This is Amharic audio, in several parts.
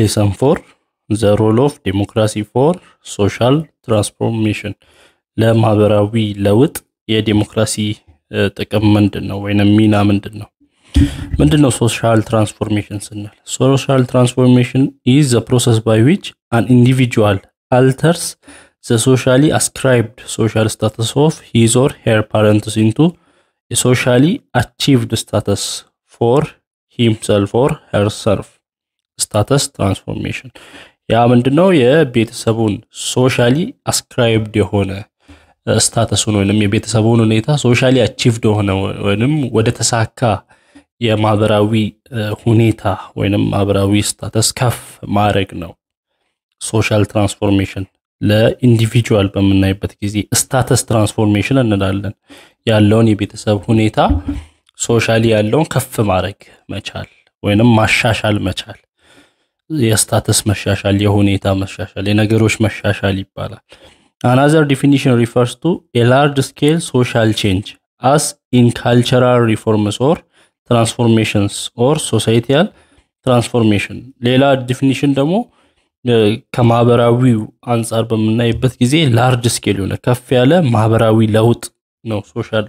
ሌሰን ፎር ዘ ሮል ኦፍ ዴሞክራሲ ፎር ሶሻል ትራንስፎርሜሽን ለማህበራዊ ለውጥ የዴሞክራሲ ጥቅም ምንድን ነው ወይም ሚና ምንድን ነው? ምንድን ነው ሶሻል ትራንስፎርሜሽን ስንል? ሶሻል ትራንስፎርሜሽን ኢዝ ዘ ፕሮሰስ ባይ ዊች አን ኢንዲቪጁዋል አልተርስ ዘ ሶሻሊ አስክራይብድ ሶሻል ስታተስ ኦፍ ሂዝ ኦር ሄር ፓረንትስ ኢንቱ የሶሻሊ አቺቭድ ስታተስ ፎር ሂምሰልፍ ኦር ሄርሰልፍ ስታተስ ትራንስፎርሜሽን። ያ ምንድነው የቤተሰቡን ሶሻሊ አስክራይብድ የሆነ ስታተሱን ወይንም የቤተሰቡን ሁኔታ ሶሻሊ አቺቭድ የሆነ ወይንም ወደ ተሳካ የማህበራዊ ሁኔታ ወይንም ማህበራዊ ስታተስ ከፍ ማድረግ ነው። ሶሻል ትራንስፎርሜሽን ለኢንዲቪጁዋል በምናይበት ጊዜ ስታተስ ትራንስፎርሜሽን እንላለን። ያለውን የቤተሰብ ሁኔታ ሶሻሊ ያለውን ከፍ ማድረግ መቻል ወይንም ማሻሻል መቻል የስታተስ መሻሻል፣ የሁኔታ መሻሻል፣ የነገሮች መሻሻል ይባላል። አናዘር ዲፊኒሽን ሪፈርስ ቱ የላርጅ ስኬል ሶሻል ቼንጅ አስ ኢን ካልቸራል ሪፎርምስ ኦር ትራንስፎርሜሽንስ ኦር ሶሳይቲያል ትራንስፎርሜሽን። ሌላ ዲፊኒሽን ደግሞ ከማህበራዊው አንጻር በምናይበት ጊዜ ላርጅ ስኬል የሆነ ከፍ ያለ ማህበራዊ ለውጥ ነው ሶሻል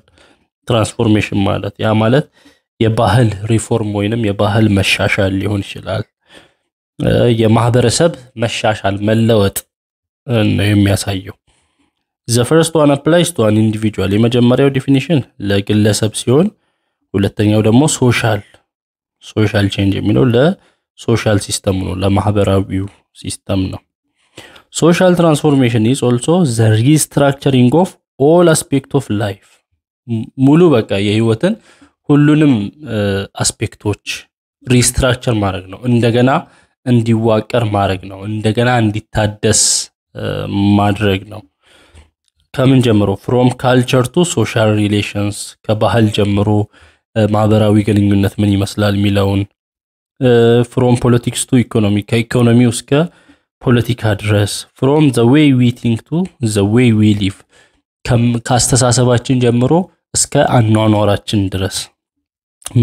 ትራንስፎርሜሽን ማለት ያ ማለት የባህል ሪፎርም ወይንም የባህል መሻሻል ሊሆን ይችላል። የማህበረሰብ መሻሻል መለወጥ ነው የሚያሳየው። ዘ ፈርስት ዋን አፕላይስ ቱ አን ኢንዲቪጁዋል። የመጀመሪያው ዲፊኒሽን ለግለሰብ ሲሆን ሁለተኛው ደግሞ ሶሻል ሶሻል ቼንጅ የሚለው ለሶሻል ሲስተም ነው፣ ለማህበራዊው ሲስተም ነው። ሶሻል ትራንስፎርሜሽን ኢዝ ኦልሶ ዘ ሪስትራክቸሪንግ ኦፍ ኦል አስፔክት ኦፍ ላይፍ ሙሉ በቃ የህይወትን ሁሉንም አስፔክቶች ሪስትራክቸር ማድረግ ነው እንደገና እንዲዋቀር ማድረግ ነው። እንደገና እንዲታደስ ማድረግ ነው። ከምን ጀምሮ? ፍሮም ካልቸር ቱ ሶሻል ሪሌሽንስ፣ ከባህል ጀምሮ ማህበራዊ ግንኙነት ምን ይመስላል የሚለውን ፍሮም ፖለቲክስ ቱ ኢኮኖሚ፣ ከኢኮኖሚ እስከ ፖለቲካ ድረስ፣ ፍሮም ዘ ዌይ ዊ ቲንክ ቱ ዘ ዌይ ዊ ሊቭ፣ ከአስተሳሰባችን ጀምሮ እስከ አኗኗራችን ድረስ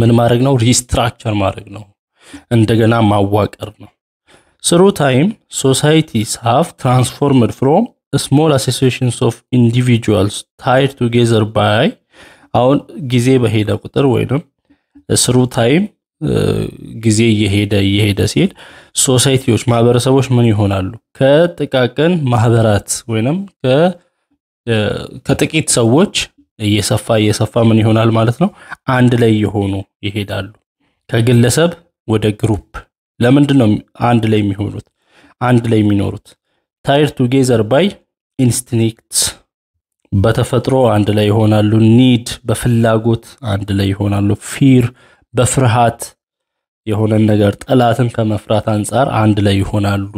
ምን ማድረግ ነው? ሪስትራክቸር ማድረግ ነው። እንደገና ማዋቀር ነው። ስሩ ታይም societies have transformed ፍሮም small associations ኦፍ individuals tied together ባይ አሁን ጊዜ በሄደ ቁጥር ወይም ስሩ ታይም ጊዜ እየሄደ እየሄደ ሲሄድ ሶሳይቲዎች ማህበረሰቦች ምን ይሆናሉ? ከጥቃቅን ማህበራት ወይም ከጥቂት ሰዎች እየሰፋ እየሰፋ ምን ይሆናል ማለት ነው? አንድ ላይ የሆኑ ይሄዳሉ ከግለሰብ ወደ ግሩፕ ለምንድን ነው አንድ ላይ የሚሆኑት አንድ ላይ የሚኖሩት ታይር ቱጌዘር ባይ ኢንስቲንክት በተፈጥሮ አንድ ላይ ይሆናሉ ኒድ በፍላጎት አንድ ላይ ይሆናሉ ፊር በፍርሃት የሆነን ነገር ጠላትን ከመፍራት አንጻር አንድ ላይ ይሆናሉ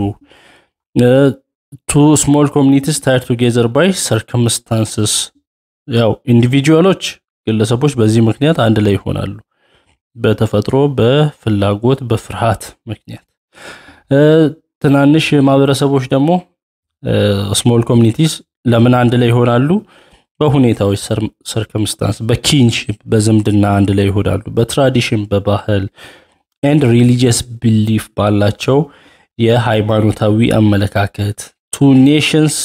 ቱ ስሞል ኮሚኒቲስ ታይር ቱጌዘር ባይ ሰርክምስታንስስ ያው ኢንዲቪጁዋሎች ግለሰቦች በዚህ ምክንያት አንድ ላይ ይሆናሉ በተፈጥሮ በፍላጎት በፍርሃት ምክንያት ትናንሽ ማህበረሰቦች ደግሞ ስሞል ኮሚኒቲስ ለምን አንድ ላይ ይሆናሉ? በሁኔታዎች ሰርከምስታንስ በኪንሽፕ በዝምድና አንድ ላይ ይሆናሉ። በትራዲሽን በባህል ኤንድ ሪሊጂየስ ቢሊፍ ባላቸው የሃይማኖታዊ አመለካከት ቱ ኔሽንስ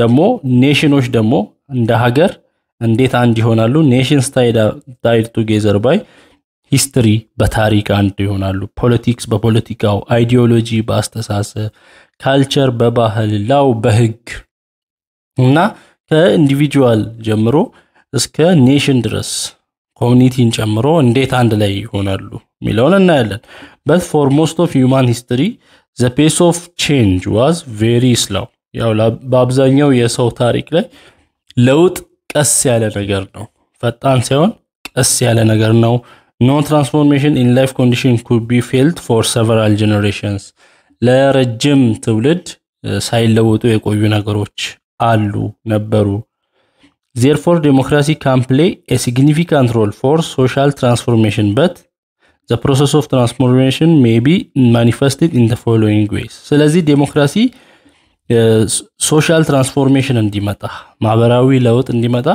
ደግሞ ኔሽኖች ደግሞ እንደ ሀገር እንዴት አንድ ይሆናሉ? ኔሽንስ ታይድ ቱጌዘር ባይ ሂስትሪ በታሪክ አንድ ይሆናሉ። ፖለቲክስ በፖለቲካው፣ አይዲዮሎጂ በአስተሳሰብ፣ ካልቸር በባህል፣ ላው በህግ እና ከኢንዲቪጁዋል ጀምሮ እስከ ኔሽን ድረስ ኮሚኒቲን ጨምሮ እንዴት አንድ ላይ ይሆናሉ የሚለውን እናያለን። በት ፎር ሞስት ኦፍ ሂውማን ሂስትሪ ዘ ፔስ ኦፍ ቼንጅ ዋዝ ቬሪ ስላው። ያው በአብዛኛው የሰው ታሪክ ላይ ለውጥ ቀስ ያለ ነገር ነው፣ ፈጣን ሳይሆን ቀስ ያለ ነገር ነው ኖ ትራንስፎርሜሽን ኢን ላይፍ ኮንዲሽን ኩድ ቢ ፌልድ ፎር ሰቨራል ጀኔሬሽንስ ለረጅም ትውልድ ሳይለወጡ የቆዩ ነገሮች አሉ ነበሩ። ዜርፎር ዴሞክራሲ ካን ፕሌይ ኤ ሲግኒፊካንት ሮል ፎር ሶሻል ትራንስፎርሜሽን በት ዘ ፕሮሰስ ኦፍ ትራንስፎርሜሽን ሜይ ቢ ማኒፌስትድ ኢን ፎሎዊንግ ዌይስ። ስለዚህ ዴሞክራሲ ሶሻል ትራንስፎርሜሽን እንዲመጣ ማህበራዊ ለውጥ እንዲመጣ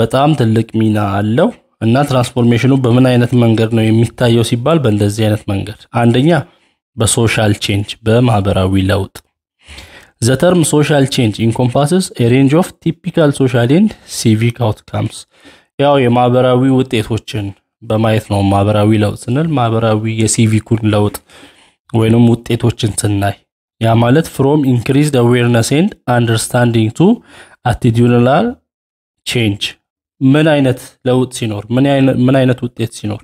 በጣም ትልቅ ሚና አለው። እና ትራንስፎርሜሽኑ በምን አይነት መንገድ ነው የሚታየው ሲባል በእንደዚህ አይነት መንገድ አንደኛ በሶሻል ቼንጅ በማህበራዊ ለውጥ ዘተርም ተርም ሶሻል ቼንጅ ኢንኮምፓስስ ኤሬንጅ ኦፍ ቲፒካል ሶሻል ኤንድ ሲቪክ አውትካምስ ያው የማህበራዊ ውጤቶችን በማየት ነው ማህበራዊ ለውጥ ስንል ማህበራዊ የሲቪኩን ለውጥ ወይንም ውጤቶችን ስናይ ያ ማለት ፍሮም ኢንክሪዝድ አዌርነስ ኤንድ አንደርስታንዲንግ ቱ አቲቲዩድናል ቼንጅ ምን አይነት ለውጥ ሲኖር ምን አይነት ውጤት ሲኖር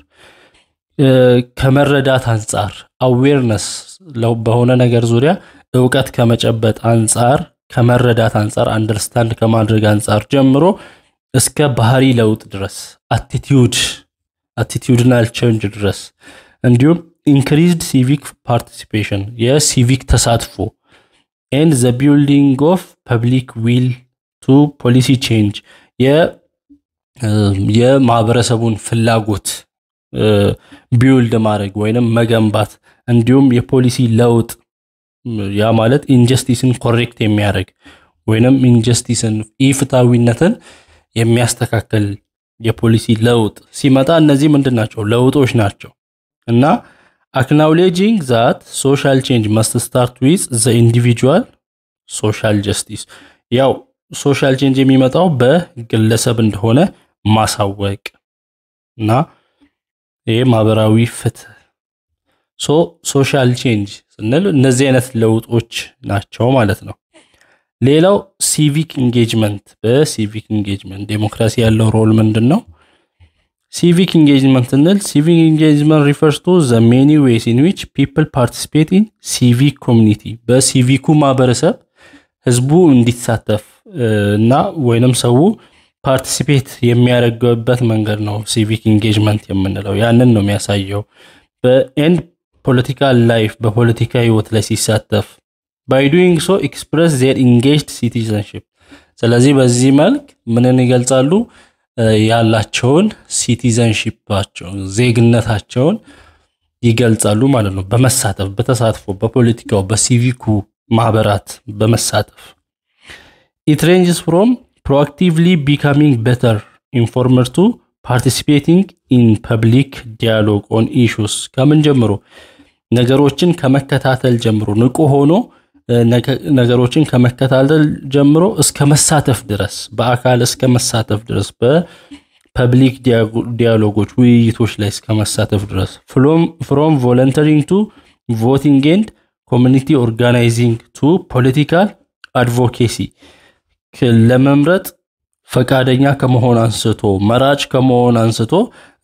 ከመረዳት አንጻር አዌርነስ በሆነ ነገር ዙሪያ እውቀት ከመጨበጥ አንጻር ከመረዳት አንጻር አንደርስታንድ ከማድረግ አንጻር ጀምሮ እስከ ባህሪ ለውጥ ድረስ አቲቲዩድ አቲቲዩድናል ቼንጅ ድረስ እንዲሁም ኢንክሪዝድ ሲቪክ ፓርቲሲፔሽን የሲቪክ ተሳትፎ ኤንድ ዘ ቢልዲንግ ኦፍ ፐብሊክ ዊል ቱ ፖሊሲ ቼንጅ የማህበረሰቡን ፍላጎት ቢውልድ ማድረግ ወይንም መገንባት እንዲሁም የፖሊሲ ለውጥ ያ ማለት ኢንጀስቲስን ኮሬክት የሚያደርግ ወይንም ኢንጀስቲስን ኢፍታዊነትን የሚያስተካከል የፖሊሲ ለውጥ ሲመጣ እነዚህ ምንድን ናቸው? ለውጦች ናቸው እና አክናውሌጂንግ ዛት ሶሻል ቼንጅ መስት ስታርት ዊዝ ዘ ኢንዲቪጁዋል ሶሻል ጀስቲስ። ያው ሶሻል ቼንጅ የሚመጣው በግለሰብ እንደሆነ ማሳወቅ እና ይሄ ማህበራዊ ፍትህ። ሶ ሶሻል ቼንጅ ስንል እነዚህ አይነት ለውጦች ናቸው ማለት ነው። ሌላው ሲቪክ ኢንጌጅመንት። በሲቪክ ኢንጌጅመንት ዴሞክራሲ ያለው ሮል ምንድን ነው? ሲቪክ ኢንጌጅመንት ስንል ሲቪክ ኢንጌጅመንት ሪፈርስ ቱ ዘ ሜኒ ዌይስ ኢን ዊች ፒፕል ፓርቲስፔት ኢን ሲቪክ ኮሚኒቲ። በሲቪኩ ማህበረሰብ ህዝቡ እንዲሳተፍ እና ወይንም ሰው ፓርቲሲፔት የሚያደርገበት መንገድ ነው ሲቪክ ኢንጌጅመንት የምንለው ያንን ነው የሚያሳየው። በኤንድ ፖለቲካል ላይፍ በፖለቲካ ህይወት ላይ ሲሳተፍ ባይ ዱይንግ ሶ ኤክስፕረስ ዜር ኢንጌጅድ ሲቲዘንሽፕ። ስለዚህ በዚህ መልክ ምንን ይገልጻሉ? ያላቸውን ሲቲዘንሽፓቸውን ዜግነታቸውን ይገልጻሉ ማለት ነው። በመሳተፍ በተሳትፎ በፖለቲካው በሲቪኩ ማህበራት በመሳተፍ ኢት ሬንጅስ ፍሮም proactively ቢካሚንግ better informers ቱ participating ኢን ፐብሊክ dialogue ኦን ኢሹስ ከምን ጀምሮ ነገሮችን ከመከታተል ጀምሮ ንቁ ሆኖ ነገሮችን ከመከታተል ጀምሮ እስከ መሳተፍ ድረስ በአካል እስከ መሳተፍ ድረስ በፐብሊክ ዲያሎጎች ውይይቶች ላይ እስከ መሳተፍ ድረስ ፍሮም ቮለንተሪንግ ቱ ቮቲንግ ኤንድ ኮሚኒቲ ኦርጋናይዚንግ ቱ ፖለቲካል አድቮኬሲ ለመምረጥ ፈቃደኛ ከመሆን አንስቶ መራጭ ከመሆን አንስቶ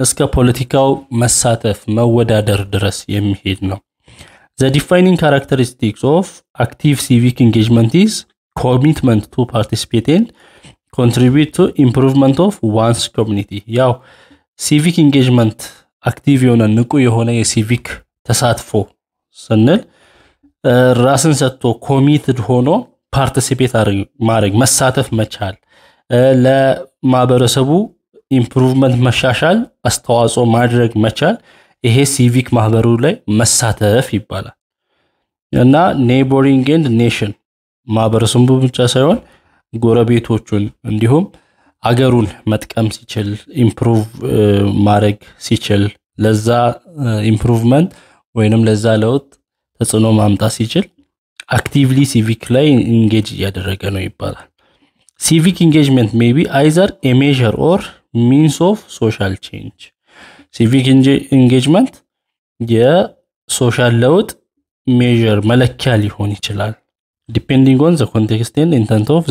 እስከ ፖለቲካው መሳተፍ መወዳደር ድረስ የሚሄድ ነው። ዘ ዲፋይኒንግ ካራክተሪስቲክስ ኦፍ አክቲቭ ሲቪክ ኢንጌጅመንት ኢዝ ኮሚትመንት ቱ ፓርቲሲፔት ኤንድ ኮንትሪቢዩት ቱ ኢምፕሩቭመንት ኦፍ ዋንስ ኮሚኒቲ። ያው ሲቪክ ኢንጌጅመንት አክቲቭ የሆነ ንቁ የሆነ የሲቪክ ተሳትፎ ስንል ራስን ሰጥቶ ኮሚትድ ሆኖ ፓርቲሲፔት ማድረግ መሳተፍ መቻል ለማህበረሰቡ ኢምፕሩቭመንት መሻሻል አስተዋጽኦ ማድረግ መቻል ይሄ ሲቪክ ማህበሩ ላይ መሳተፍ ይባላል እና ኔቦሪንግ ኤንድ ኔሽን ማህበረሰቡ ብቻ ሳይሆን ጎረቤቶቹን እንዲሁም አገሩን መጥቀም ሲችል ኢምፕሩቭ ማድረግ ሲችል ለዛ ኢምፕሩቭመንት ወይንም ለዛ ለውጥ ተጽዕኖ ማምጣት ሲችል አክቲቭሊ ሲቪክ ላይ ኢንጌጅ እያደረገ ነው ይባላል። ሲቪክ ኢንጌጅመንት ሜይ ቢ አይዘር ኤ ሜዥር ኦር ሚንስ ኦፍ ሶሻል ቼንጅ። ሲቪክ ኢንጌጅመንት የሶሻል ለውጥ ሜዥር መለኪያ ሊሆን ይችላል። ዲፔንዲንግ ኦን ዘ ኮንቴክስት ኤንድ ኢንተንት ኦፍ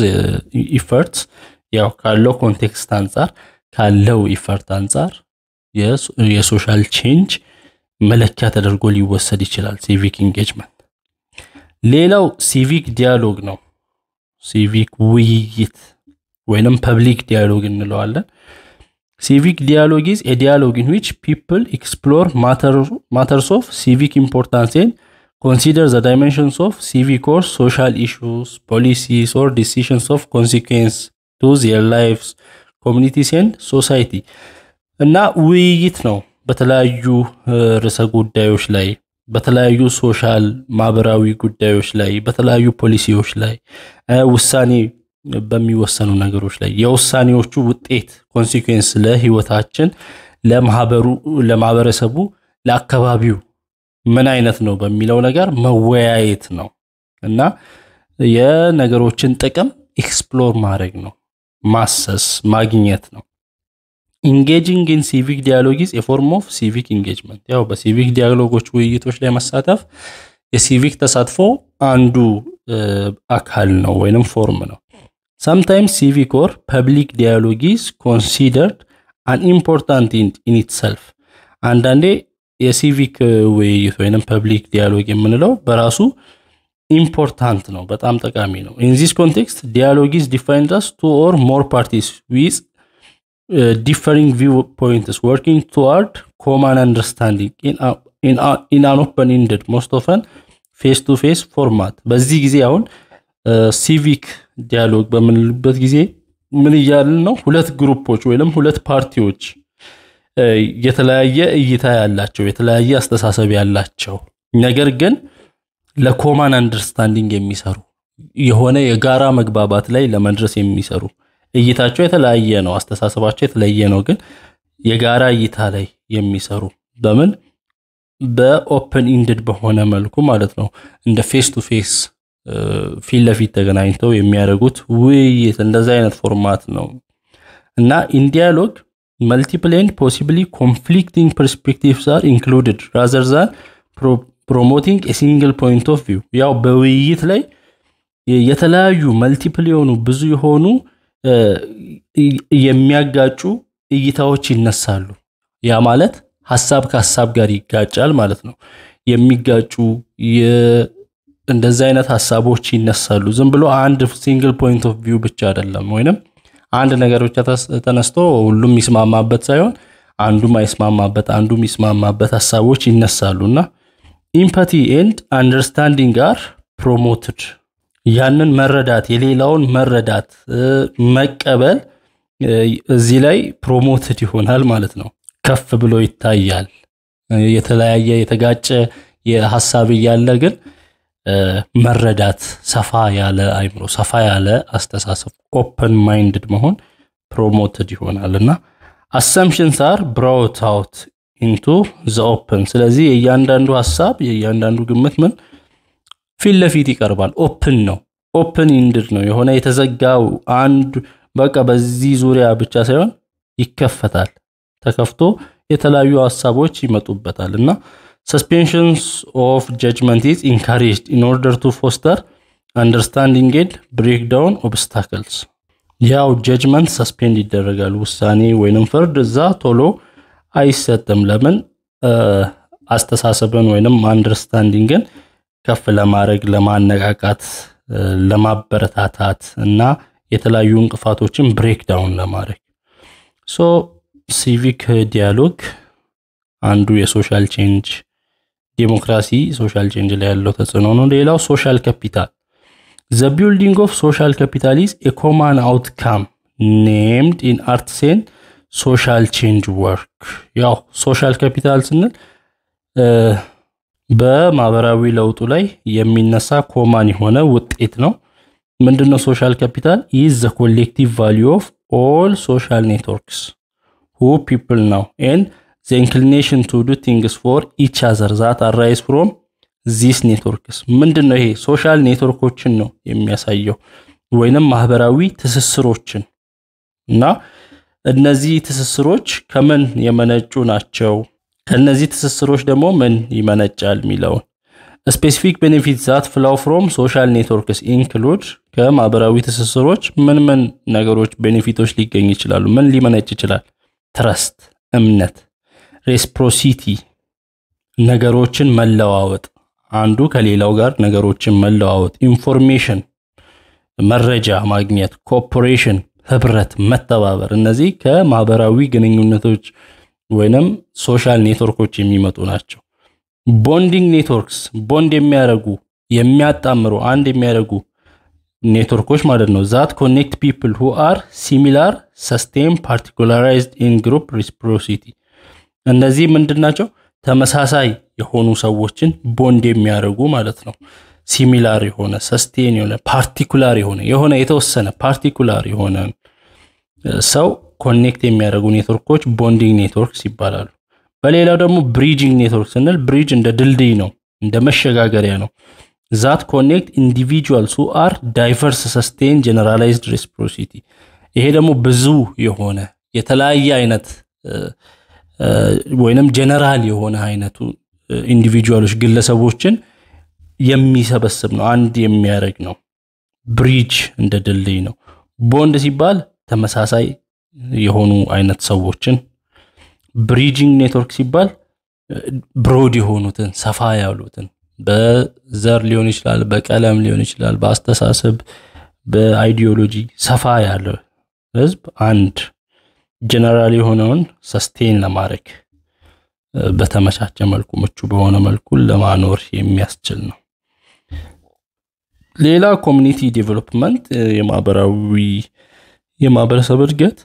ኢፈርትስ፣ ያው ካለው ኮንቴክስት አንጻር ካለው ኢፈርት አንጻር የሶሻል ቼንጅ መለኪያ ተደርጎ ሊወሰድ ይችላል ሲቪክ ኢንጌጅመንት ሌላው ሲቪክ ዲያሎግ ነው። ሲቪክ ውይይት ወይንም ፐብሊክ ዲያሎግ እንለዋለን። ሲቪክ ዲያሎግ ኢዝ ኤ ዲያሎግ ኢን ዊች ፒፕል ኤክስፕሎር ማተርስ ኦፍ ሲቪክ ኢምፖርታንስ ኤንድ ኮንሲደር ዘ ዳይሜንሽንስ ኦፍ ሲቪክ ኦር ሶሻል ኢሹስ ፖሊሲስ ኦር ዲሲሽንስ ኦፍ ኮንሲኩዌንስ ቱ ዜር ላይፍስ ኮሚኒቲስ ኤንድ ሶሳይቲ እና ውይይት ነው በተለያዩ ርዕሰ ጉዳዮች ላይ በተለያዩ ሶሻል ማህበራዊ ጉዳዮች ላይ በተለያዩ ፖሊሲዎች ላይ ውሳኔ በሚወሰኑ ነገሮች ላይ የውሳኔዎቹ ውጤት ኮንሲኩዌንስ ለህይወታችን፣ ለማህበሩ፣ ለማህበረሰቡ፣ ለአካባቢው ምን አይነት ነው በሚለው ነገር መወያየት ነው እና የነገሮችን ጥቅም ኤክስፕሎር ማድረግ ነው ማሰስ ማግኘት ነው። ኢንጌጂንግ ኢን ሲቪክ ዲያሎጊዝ የፎርም ኦፍ ሲቪክ ኢንጌጅመንት ያው በሲቪክ ዲያሎጎች ውይይቶች ላይ መሳተፍ የሲቪክ ተሳትፎ አንዱ አካል ነው ወይንም ፎርም ነው ሰምታይምስ ሲቪክ ኦር ፐብሊክ ዲያሎጊስ ኮንሲደርድ አን ኢምፖርታንት ኢን ኢትሰልፍ አንዳንዴ የሲቪክ ውይይት ወይንም ፐብሊክ ዲያሎግ የምንለው በራሱ ኢምፖርታንት ነው በጣም ጠቃሚ ነው ኢን ዚስ ኮንቴክስት ዲያሎጊስ ዲፋይንድ ስ ቱ ኦር ሞር ፓርቲስ ዊዝ Uh, differing viewpoints working toward common understanding in, a, uh, in, a, uh, in an open-ended most often ፌስ ቱ ፌስ ፎርማት በዚህ ጊዜ አሁን ሲቪክ ዲያሎግ በምንልበት ጊዜ ምን እያልን ነው ሁለት ግሩፖች ወይም ሁለት ፓርቲዎች የተለያየ እይታ ያላቸው የተለያየ አስተሳሰብ ያላቸው ነገር ግን ለኮማን አንደርስታንዲንግ የሚሰሩ የሆነ የጋራ መግባባት ላይ ለመድረስ የሚሰሩ እይታቸው የተለያየ ነው፣ አስተሳሰባቸው የተለየ ነው። ግን የጋራ እይታ ላይ የሚሰሩ በምን በኦፕን ኢንድድ በሆነ መልኩ ማለት ነው እንደ ፌስ ቱ ፌስ ፊት ለፊት ተገናኝተው የሚያደርጉት ውይይት እንደዚህ አይነት ፎርማት ነው እና ኢንዲያሎግ መልቲፕል ኤንድ ፖሲብሊ ኮንፍሊክቲንግ ፐርስፔክቲቭስ አር ኢንክሉድድ ራዘር ዛን ፕሮሞቲንግ ሲንግል ፖይንት ኦፍ ቪው። ያው በውይይት ላይ የተለያዩ መልቲፕል የሆኑ ብዙ የሆኑ የሚያጋጩ እይታዎች ይነሳሉ። ያ ማለት ሀሳብ ከሀሳብ ጋር ይጋጫል ማለት ነው። የሚጋጩ እንደዚህ አይነት ሀሳቦች ይነሳሉ። ዝም ብሎ አንድ ሲንግል ፖይንት ኦፍ ቪው ብቻ አይደለም፣ ወይንም አንድ ነገር ብቻ ተነስቶ ሁሉም የሚስማማበት ሳይሆን አንዱ ማይስማማበት፣ አንዱ የሚስማማበት ሀሳቦች ይነሳሉ እና ኢምፓቲ ኤንድ አንደርስታንዲንግ አር ፕሮሞትድ ያንን መረዳት የሌላውን መረዳት መቀበል እዚህ ላይ ፕሮሞትድ ይሆናል ማለት ነው። ከፍ ብሎ ይታያል። የተለያየ የተጋጨ የሀሳብ እያለ ግን መረዳት፣ ሰፋ ያለ አይምሮ፣ ሰፋ ያለ አስተሳሰብ፣ ኦፕን ማይንድድ መሆን ፕሮሞትድ ይሆናል እና አሰምሽንስ አር ብራውት አውት ኢንቱ ዘ ኦፕን። ስለዚህ የእያንዳንዱ ሀሳብ የእያንዳንዱ ግምት ምን ፊት ለፊት ይቀርባል። ኦፕን ነው፣ ኦፕን ኢንድድ ነው። የሆነ የተዘጋው አንድ በቃ በዚህ ዙሪያ ብቻ ሳይሆን ይከፈታል። ተከፍቶ የተለያዩ ሀሳቦች ይመጡበታል እና ሰስፔንሽንስ ኦፍ ጀጅመንት ኢዝ ኢንካሬጅድ ኢን ኦርደር ቱ ፎስተር አንደርስታንዲንግ ኤንድ ብሬክዳውን ኦብስታክልስ። ያው ጀጅመንት ሰስፔንድ ይደረጋል። ውሳኔ ወይንም ፍርድ እዛ ቶሎ አይሰጥም። ለምን? አስተሳሰብን ወይንም አንደርስታንዲንግን ከፍ ለማድረግ ለማነቃቃት፣ ለማበረታታት እና የተለያዩ እንቅፋቶችን ብሬክዳውን ለማድረግ ሶ ሲቪክ ዲያሎግ አንዱ የሶሻል ቼንጅ ዴሞክራሲ ሶሻል ቼንጅ ላይ ያለው ተጽዕኖ ነው። ሌላው ሶሻል ካፒታል ዘ ቢልዲንግ ኦፍ ሶሻል ካፒታል ኢዝ ኤ ኮማን አውትካም ኔምድ ኢን አርትሴን ሶሻል ቼንጅ ወርክ። ያው ሶሻል ካፒታል ስንል በማህበራዊ ለውጡ ላይ የሚነሳ ኮማን የሆነ ውጤት ነው። ምንድነው ሶሻል ካፒታል? ኢዝ ዘ ኮሌክቲቭ ቫሊዩ ኦፍ ኦል ሶሻል ኔትወርክስ ሁ ፒፕል ናው ኤንድ ዘ ኢንክሊኔሽን ቱ ዱ ቲንግስ ፎር ኢች አዘር ዛት አራይዝ ፍሮም ዚስ ኔትወርክስ። ምንድነው ይሄ? ሶሻል ኔትወርኮችን ነው የሚያሳየው ወይንም ማህበራዊ ትስስሮችን እና እነዚህ ትስስሮች ከምን የመነጩ ናቸው ከእነዚህ ትስስሮች ደግሞ ምን ይመነጫል የሚለውን ስፔሲፊክ ቤኔፊት ዛት ፍላው ፍሮም ሶሻል ኔትወርክስ ኢንክሉድ ከማህበራዊ ትስስሮች ምን ምን ነገሮች ቤኔፊቶች ሊገኝ ይችላሉ? ምን ሊመነጭ ይችላል? ትረስት፣ እምነት፣ ሬስፕሮሲቲ፣ ነገሮችን መለዋወጥ፣ አንዱ ከሌላው ጋር ነገሮችን መለዋወጥ፣ ኢንፎርሜሽን፣ መረጃ ማግኘት፣ ኮፖሬሽን፣ ህብረት፣ መተባበር፣ እነዚህ ከማህበራዊ ግንኙነቶች ወይንም ሶሻል ኔትወርኮች የሚመጡ ናቸው። ቦንዲንግ ኔትወርክስ ቦንድ የሚያደርጉ የሚያጣምሩ አንድ የሚያደርጉ ኔትወርኮች ማለት ነው። ዛት ኮኔክት ፒፕል ሁ አር ሲሚላር ሰስቴን ፓርቲኩላራይዝድ ኢን ግሩፕ ሪስፕሮሲቲ። እነዚህ ምንድን ናቸው? ተመሳሳይ የሆኑ ሰዎችን ቦንድ የሚያደርጉ ማለት ነው። ሲሚላር የሆነ ሰስቴን የሆነ ፓርቲኩላር የሆነ የሆነ የተወሰነ ፓርቲኩላር የሆነ ሰው ኮኔክት የሚያደርጉ ኔትወርኮች ቦንዲንግ ኔትወርክስ ይባላሉ። በሌላው ደግሞ ብሪጅንግ ኔትወርክ ስንል ብሪጅ እንደ ድልድይ ነው፣ እንደ መሸጋገሪያ ነው። ዛት ኮኔክት ኢንዲቪጁዋልስ ሱአር አር ዳይቨርስ ሰስቴን ጀነራላይዝድ ሬስፕሮሲቲ። ይሄ ደግሞ ብዙ የሆነ የተለያየ አይነት ወይንም ጀነራል የሆነ አይነቱ ኢንዲቪጁዋሎች ግለሰቦችን የሚሰበስብ ነው፣ አንድ የሚያደርግ ነው። ብሪጅ እንደ ድልድይ ነው። ቦንድ ሲባል ተመሳሳይ የሆኑ አይነት ሰዎችን ብሪጂንግ ኔትወርክ ሲባል ብሮድ የሆኑትን ሰፋ ያሉትን በዘር ሊሆን ይችላል፣ በቀለም ሊሆን ይችላል፣ በአስተሳሰብ በአይዲዮሎጂ ሰፋ ያለ ህዝብ አንድ ጀነራል የሆነውን ሰስቴን ለማድረግ በተመቻቸ መልኩ ምቹ በሆነ መልኩ ለማኖር የሚያስችል ነው። ሌላ ኮሚኒቲ ዴቨሎፕመንት የማህበራዊ የማህበረሰብ እድገት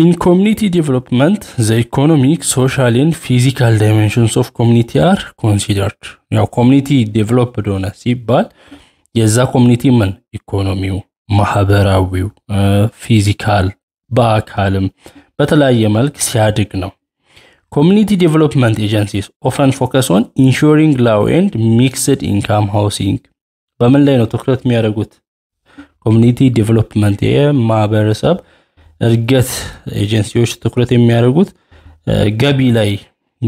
ኢን community ዲቨሎፕመንት the economic, social, and physical dimensions of community are considered. ያው ኮሚኒቲ ዴቨሎፕድ ሆነ ሲባል የዛ ኮሚኒቲ ምን ኢኮኖሚው፣ ማህበራዊው፣ ፊዚካል በአካልም በተለያየ መልክ ሲያድግ ነው። ኮሚኒቲ ዴቨሎፕመንት ኤጀንሲስ ኦፈን ፎከስ ኦን ኢንሹሪንግ ላው ኤንድ ሚክስድ ኢንካም ሃውሲንግ። በምን ላይ ነው ትኩረት የሚያደርጉት? ኮሚኒቲ ዴቨሎፕመንት የማህበረሰብ እድገት ኤጀንሲዎች ትኩረት የሚያደርጉት ገቢ ላይ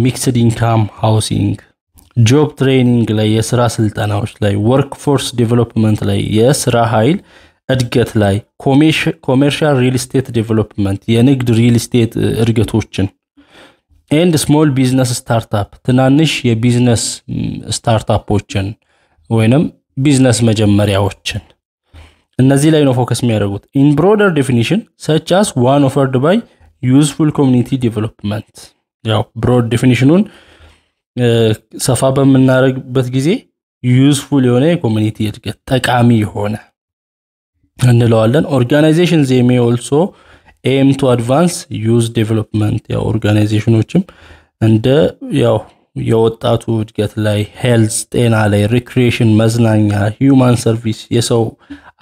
ሚክስድ ኢንካም ሃውሲንግ፣ ጆብ ትሬኒንግ ላይ፣ የስራ ስልጠናዎች ላይ፣ ወርክፎርስ ዴቨሎፕመንት ላይ፣ የስራ ኃይል እድገት ላይ፣ ኮሜርሻል ሪል ስቴት ዴቨሎፕመንት፣ የንግድ ሪል ስቴት እድገቶችን ኤንድ ስሞል ቢዝነስ ስታርታፕ፣ ትናንሽ የቢዝነስ ስታርታፖችን ወይንም ቢዝነስ መጀመሪያዎችን እነዚህ ላይ ነው ፎከስ የሚያደርጉት ኢን ብሮደር ዴፊኒሽን ሰች አስ ዋን ኦፈርድ ባይ ዩዝፉል ኮሚኒቲ ዴቨሎፕመንት ያው ብሮድ ዴፊኒሽኑን ሰፋ በምናደርግበት ጊዜ ዩዝፉል የሆነ የኮሚኒቲ እድገት ጠቃሚ የሆነ እንለዋለን ኦርጋናይዜሽን ዜሜ ኦልሶ ኤም ቱ አድቫንስ ዩዝ ዴቨሎፕመንት ያው ኦርጋናይዜሽኖችም እንደ ያው የወጣቱ እድገት ላይ ሄልዝ ጤና ላይ ሪክሪኤሽን መዝናኛ ሂዩማን ሰርቪስ የሰው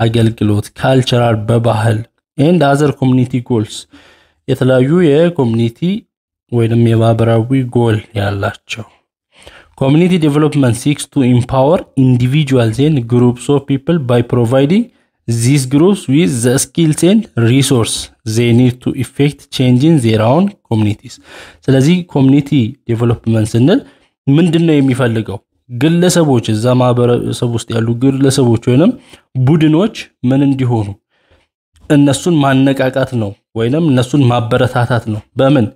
አገልግሎት፣ ካልቸራል በባህል ኤንድ አዘር ኮሚኒቲ ጎልስ የተለያዩ የኮሚኒቲ ወይንም የማህበራዊ ጎል ያላቸው ኮሚኒቲ ዴቨሎፕመንት ሲክስ ቱ ኢምፓወር ኢንዲቪጁዋልስ ኤንድ ግሩፕስ ኦፍ ፒፕል ባይ ፕሮቫይዲንግ ዚስ ግሩፕስ ዊዝ ዘ ስኪልስ ኤንድ ሪሶርስ ዜ ቱ ኢፌክት ቼንጅን ዜር ኮሚኒቲስ። ስለዚህ ኮሚኒቲ ዴቨሎፕመንት ስንል ምንድን ነው የሚፈልገው? ግለሰቦች እዛ ማህበረሰብ ውስጥ ያሉ ግለሰቦች ወይንም ቡድኖች ምን እንዲሆኑ እነሱን ማነቃቃት ነው ወይንም እነሱን ማበረታታት ነው። በምን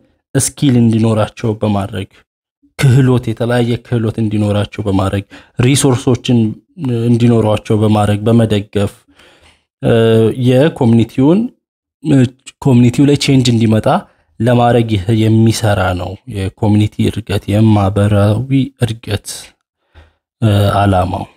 እስኪል እንዲኖራቸው በማድረግ ክህሎት፣ የተለያየ ክህሎት እንዲኖራቸው በማድረግ ሪሶርሶችን እንዲኖሯቸው በማድረግ በመደገፍ የኮሚኒቲውን ኮሚኒቲው ላይ ቼንጅ እንዲመጣ ለማድረግ የሚሰራ ነው የኮሚኒቲ እድገት የማህበራዊ እድገት አላማው